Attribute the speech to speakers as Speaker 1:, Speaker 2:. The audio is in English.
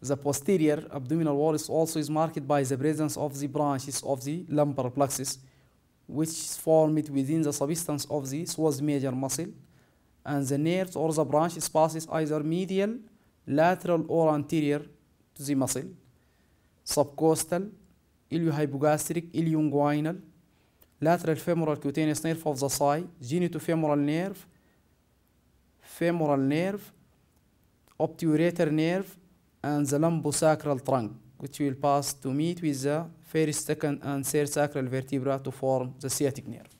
Speaker 1: The posterior abdominal wall is also is marked by the presence of the branches of the lumbar plexus, which is formed within the substance of the psoas major muscle, and the nerves or the branches passes either medial, lateral or anterior to the muscle, subcostal, iliohypogastric, ilioinguinal, lateral femoral cutaneous nerve of the thigh, genitofemoral nerve, femoral nerve, obturator nerve, and the lumbosacral trunk, which will pass to meet with the first, second, and third sacral vertebra to form the sciatic nerve.